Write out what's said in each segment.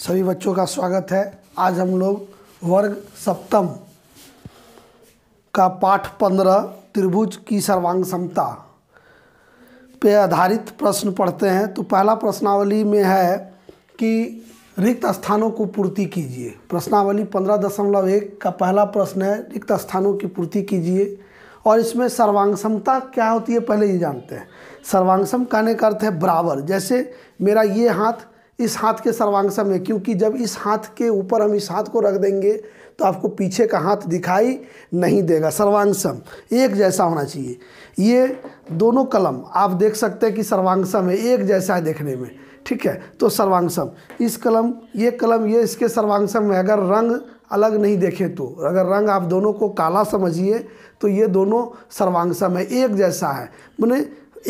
सभी बच्चों का स्वागत है आज हम लोग वर्ग सप्तम का पाठ पंद्रह त्रिभुज की सर्वांग समता पे आधारित प्रश्न पढ़ते हैं तो पहला प्रश्नावली में है कि रिक्त स्थानों को पूर्ति कीजिए प्रश्नावली पंद्रह दशमलव एक का पहला प्रश्न है रिक्त स्थानों की पूर्ति कीजिए और इसमें सर्वांग समता क्या होती है पहले ये जानते हैं सर्वांगसम कहने का अर्थ है बराबर जैसे मेरा ये हाथ इस हाथ के सर्वांग समय क्योंकि जब इस हाथ के ऊपर हम इस हाथ को रख देंगे तो आपको पीछे का हाथ दिखाई नहीं देगा सर्वांगसम एक जैसा होना चाहिए ये दोनों कलम आप देख सकते हैं कि सर्वांगसम है एक जैसा है देखने में ठीक है तो सर्वांगसम इस कलम ये कलम ये इसके सर्वांगसम में अगर रंग अलग नहीं देखे तो अगर रंग आप दोनों को काला समझिए तो ये दोनों सर्वांगसम है एक जैसा है मैंने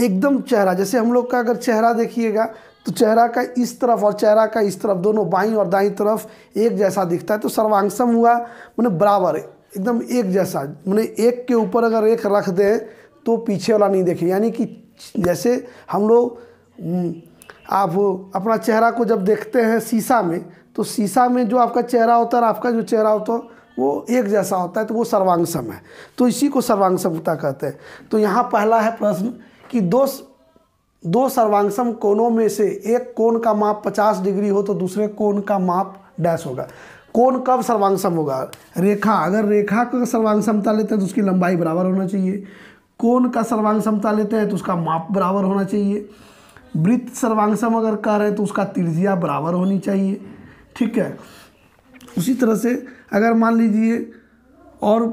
एकदम चेहरा जैसे हम लोग का अगर चेहरा देखिएगा तो चेहरा का इस तरफ और चेहरा का इस तरफ दोनों बाई और दाई तरफ एक जैसा दिखता है तो सर्वांगसम हुआ मैंने बराबर एकदम एक जैसा मैंने एक के ऊपर अगर एक रख दें तो पीछे वाला नहीं देखें यानी कि जैसे हम लोग हम्म, आप अपना चेहरा को जब देखते हैं शीशा में तो शीशा में जो आपका चेहरा होता है आपका जो चेहरा होता है वो एक जैसा होता है तो वो सर्वांगसम है तो इसी को सर्वांगसमता कहते हैं तो यहाँ पहला है प्रश्न कि दो दो सर्वांगसम कोणों में से एक कोण का माप 50 डिग्री हो तो दूसरे कोण का माप डैश होगा कोण कब सर्वांगसम होगा रेखा अगर रेखा का सर्वांग समता लेते हैं तो उसकी लंबाई बराबर होना चाहिए कोण का सर्वांग समता लेते हैं तो उसका माप बराबर होना चाहिए वृत्त सर्वांगसम अगर कर रहे हैं तो उसका तिरजिया बराबर होनी चाहिए ठीक है उसी तरह से अगर मान लीजिए और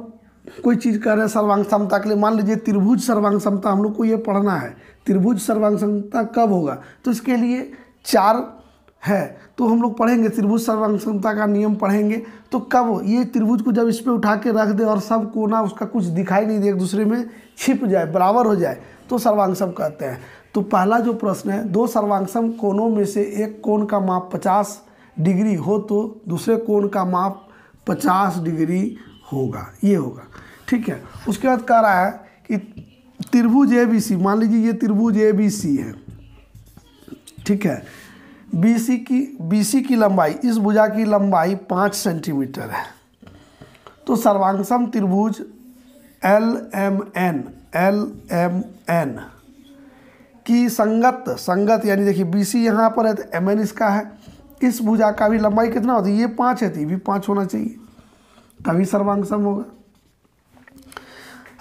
कोई चीज़ कह रहे हैं सर्वांग समता के लिए मान लीजिए त्रिभुज सर्वांग समता हम लोग को ये पढ़ना है त्रिभुज सर्वांग समता कब होगा तो इसके लिए चार है तो हम लोग पढ़ेंगे त्रिभुज सर्वांग समता का नियम पढ़ेंगे तो कब ये त्रिभुज को जब इस पर उठा के रख दे और सब कोना उसका कुछ दिखाई नहीं दे एक दूसरे में छिप जाए बराबर हो जाए तो सर्वांग सम कहते हैं तो पहला जो प्रश्न है दो सर्वांगसम कोणों में से एक कोण का माप पचास डिग्री हो तो दूसरे कोण का माप पचास डिग्री होगा ये होगा ठीक है उसके बाद कह रहा है कि त्रिभुज ए बी सी मान लीजिए ये त्रिभुज ए बी सी है ठीक है बी सी की बी सी की लंबाई इस भुजा की लंबाई पाँच सेंटीमीटर है तो सर्वांगसम त्रिभुज L M N L M N की संगत संगत यानी देखिए बी सी यहाँ पर है तो एम एन इसका है इस भुजा का भी लंबाई कितना होती है ये पाँच है तो ये भी पाँच होना चाहिए तभी सर्वांगसम होगा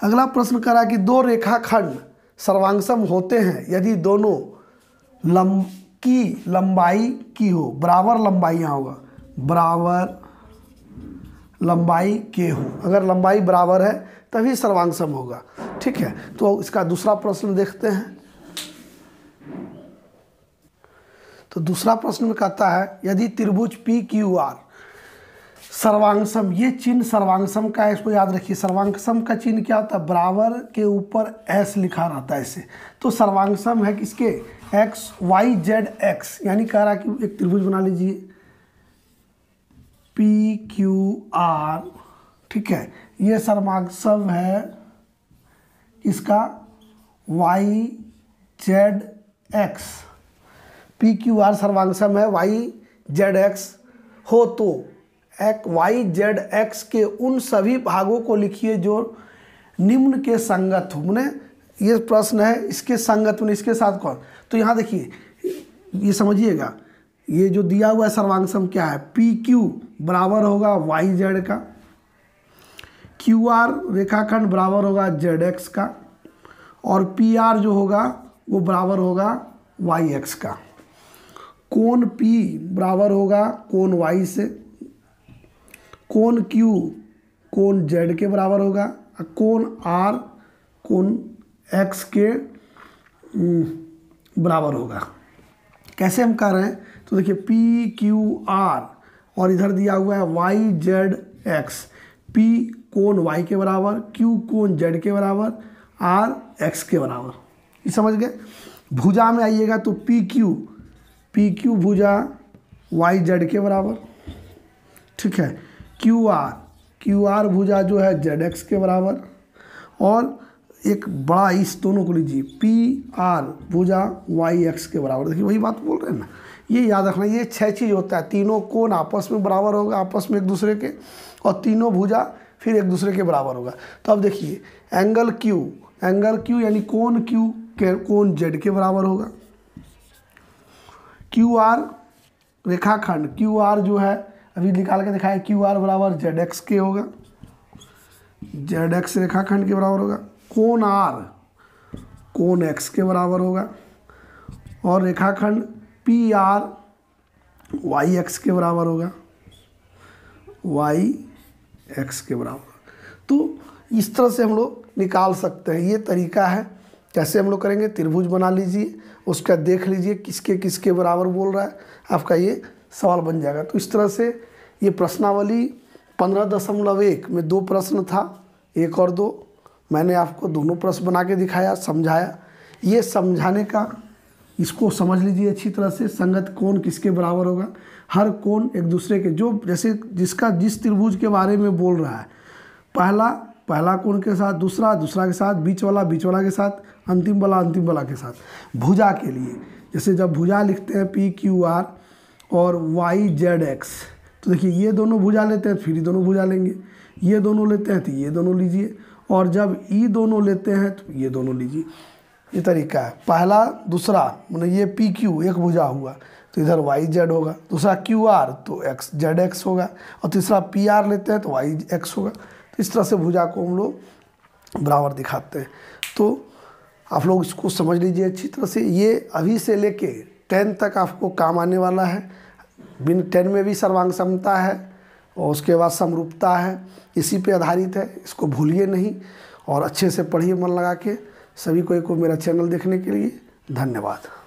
अगला प्रश्न करा कि दो रेखाखंड सर्वांगसम होते हैं यदि दोनों लम की लंबाई की हो बराबर लंबाई यहाँ होगा बराबर लंबाई के हो अगर लंबाई बराबर है तभी सर्वांगसम होगा ठीक है तो इसका दूसरा प्रश्न देखते हैं तो दूसरा प्रश्न में कहता है यदि त्रिभुज पी क्यू आर सर्वांगसम ये चिन्ह सर्वांगसम का है इसको याद रखिए सर्वांगसम का चिन्ह क्या होता है बराबर के ऊपर एस लिखा रहता है इसे तो सर्वांगसम है किसके एक्स वाई जेड एक्स यानी कह रहा कि एक त्रिभुज बना लीजिए पी क्यू आर ठीक है ये सर्वांगसम है इसका Y Z X P Q R सर्वांगसम है वाई जेड एक्स हो तो एक वाई जेड एक्स के उन सभी भागों को लिखिए जो निम्न के संगत हो मैंने ये प्रश्न है इसके संगत में इसके साथ कौन तो यहाँ देखिए ये समझिएगा ये जो दिया हुआ है क्या है पी क्यू बराबर होगा वाई जेड का क्यू आर रेखाखंड बराबर होगा जेड एक्स का और पी आर जो होगा वो बराबर होगा वाई एक्स का कौन पी बराबर होगा कौन वाई से कौन क्यू कौन जेड के बराबर होगा कौन आर कौन एक्स के हम्म, बराबर होगा कैसे हम कर रहे हैं तो देखिए पी क्यू आर और इधर दिया हुआ है वाई जेड एक्स पी कौन वाई के बराबर क्यू कौन जेड के बराबर आर एक्स के बराबर ये समझ गए भुजा में आइएगा तो पी क्यू पी क्यू भुजा वाई जेड के बराबर ठीक है क्यू आर क्यू आर भुजा जो है जेड एक्स के बराबर और एक बड़ा इस दोनों को लीजिए पी आर भुजा वाई एक्स के बराबर देखिए वही बात बोल रहे हैं ना ये याद रखना ये छह चीज़ होता है तीनों कोण आपस में बराबर होगा आपस में एक दूसरे के और तीनों भुजा फिर एक दूसरे के बराबर होगा तो अब देखिए एंगल क्यू एंगल क्यू यानी कोण क्यू के कोण जेड के बराबर होगा क्यू आर रेखाखंड क्यू आर जो है अभी निकाल के दिखाया क्यू आर बराबर जेड एक्स के होगा जेड एक्स रेखाखंड के बराबर होगा कौन आर कौन एक्स के बराबर होगा और रेखाखंड पी आर वाई एक्स के बराबर होगा वाई एक्स के बराबर तो इस तरह से हम लोग निकाल सकते हैं ये तरीका है कैसे हम लोग करेंगे त्रिभुज बना लीजिए उसका देख लीजिए किसके किसके बराबर बोल रहा है आपका ये सवाल बन जाएगा तो इस तरह से ये प्रश्नावली पंद्रह दशमलव एक में दो प्रश्न था एक और दो मैंने आपको दोनों प्रश्न बना के दिखाया समझाया ये समझाने का इसको समझ लीजिए अच्छी तरह से संगत कौन किसके बराबर होगा हर कौन एक दूसरे के जो जैसे जिसका जिस त्रिभुज के बारे में बोल रहा है पहला पहला कौन के साथ दूसरा दूसरा के साथ बीच वाला बीच वाला के साथ अंतिम वाला अंतिम वाला के साथ भुजा के लिए जैसे जब भुजा लिखते हैं पी क्यू आर और वाई जेड एक्स तो देखिए ये दोनों भुजा लेते हैं फिर ये दोनों भुजा लेंगे ये दोनों लेते हैं तो ये दोनों लीजिए और जब ई e दोनों लेते हैं तो ये दोनों लीजिए ये तरीका है पहला दूसरा मतलब ये पी क्यू एक भुजा हुआ तो इधर वाई जेड होगा दूसरा क्यू आर तो एक्स जेड एक्स होगा और तीसरा पी आर लेते हैं तो वाई एक्स होगा तो इस तरह से भुजा को हम लोग बराबर दिखाते हैं तो आप लोग इसको समझ लीजिए अच्छी तरह से ये अभी से लेके टेन तक आपको काम आने वाला है बिन टेन में भी सर्वांग समता है और उसके बाद समरूपता है इसी पे आधारित है इसको भूलिए नहीं और अच्छे से पढ़िए मन लगा के सभी को एक को मेरा चैनल देखने के लिए धन्यवाद